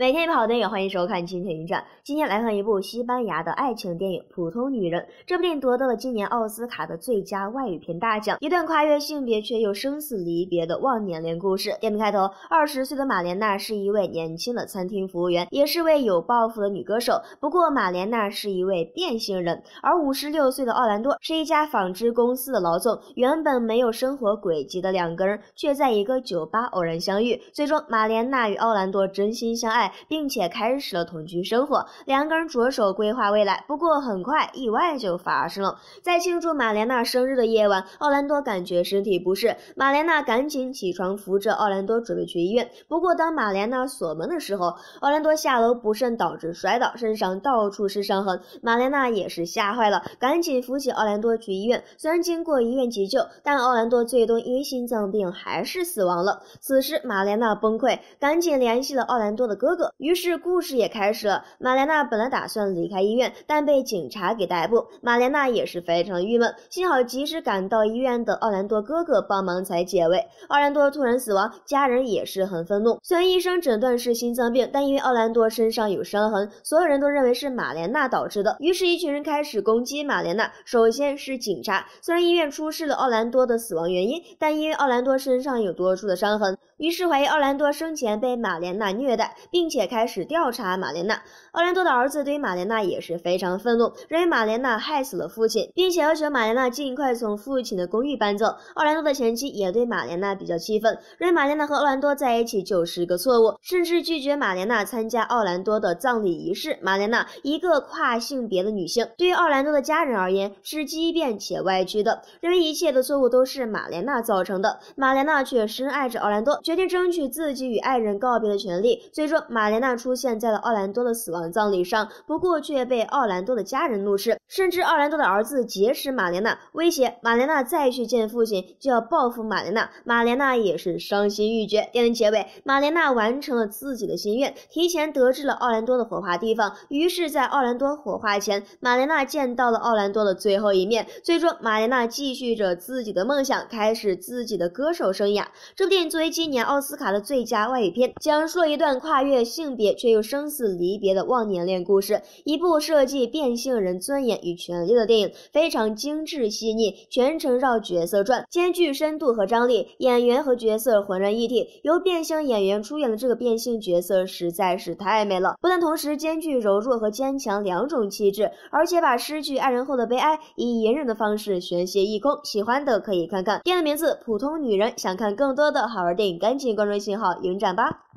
每天一好电影，欢迎收看今天影战》。今天来看一部西班牙的爱情电影《普通女人》。这部电影夺得了今年奥斯卡的最佳外语片大奖。一段跨越性别却又生死离别的忘年恋故事。电影开头，二十岁的马莲娜是一位年轻的餐厅服务员，也是位有抱负的女歌手。不过，马莲娜是一位变性人，而五十六岁的奥兰多是一家纺织公司的老总。原本没有生活轨迹的两个人，却在一个酒吧偶然相遇。最终，马莲娜与奥兰多真心相爱。并且开始了同居生活，两个人着手规划未来。不过很快意外就发生了，在庆祝马莲娜生日的夜晚，奥兰多感觉身体不适，马莲娜赶紧起床扶着奥兰多准备去医院。不过当马莲娜锁门的时候，奥兰多下楼不慎导致摔倒，身上到处是伤痕。马莲娜也是吓坏了，赶紧扶起奥兰多去医院。虽然经过医院急救，但奥兰多最终因为心脏病还是死亡了。此时马莲娜崩溃，赶紧联系了奥兰多的哥哥。于是故事也开始了。玛莲娜本来打算离开医院，但被警察给逮捕。玛莲娜也是非常郁闷。幸好及时赶到医院的奥兰多哥哥帮忙才解围。奥兰多突然死亡，家人也是很愤怒。虽然医生诊断是心脏病，但因为奥兰多身上有伤痕，所有人都认为是玛莲娜导致的。于是，一群人开始攻击玛莲娜。首先是警察。虽然医院出示了奥兰多的死亡原因，但因为奥兰多身上有多处的伤痕，于是怀疑奥兰多生前被玛莲娜虐待，并。且开始调查玛莲娜。奥兰多的儿子对于玛莲娜也是非常愤怒，认为玛莲娜害死了父亲，并且要求玛莲娜尽快从父亲的公寓搬走。奥兰多的前妻也对玛莲娜比较气愤，认为玛莲娜和奥兰多在一起就是一个错误，甚至拒绝玛莲娜参加奥兰多的葬礼仪式。玛莲娜一个跨性别的女性，对于奥兰多的家人而言是畸变且歪曲的，认为一切的错误都是玛莲娜造成的。玛莲娜却深爱着奥兰多，决定争取自己与爱人告别的权利。最终，玛。玛莲娜出现在了奥兰多的死亡葬礼上，不过却被奥兰多的家人怒斥，甚至奥兰多的儿子劫持玛莲娜，威胁玛莲娜再去见父亲就要报复玛莲娜。玛莲娜也是伤心欲绝。电影结尾，玛莲娜完成了自己的心愿，提前得知了奥兰多的火化地方，于是，在奥兰多火化前，玛莲娜见到了奥兰多的最后一面。最终，玛莲娜继续着自己的梦想，开始自己的歌手生涯。这部电影作为今年奥斯卡的最佳外语片，讲述了一段跨越。性别却又生死离别的忘年恋故事，一部设计变性人尊严与权利的电影，非常精致细腻，全程绕角色转，兼具深度和张力，演员和角色浑然一体。由变性演员出演的这个变性角色实在是太美了，不但同时兼具柔弱和坚强两种气质，而且把失去爱人后的悲哀以隐忍的方式宣泄一空。喜欢的可以看看。电影名字《普通女人》，想看更多的好玩电影，赶紧关注信号影展吧。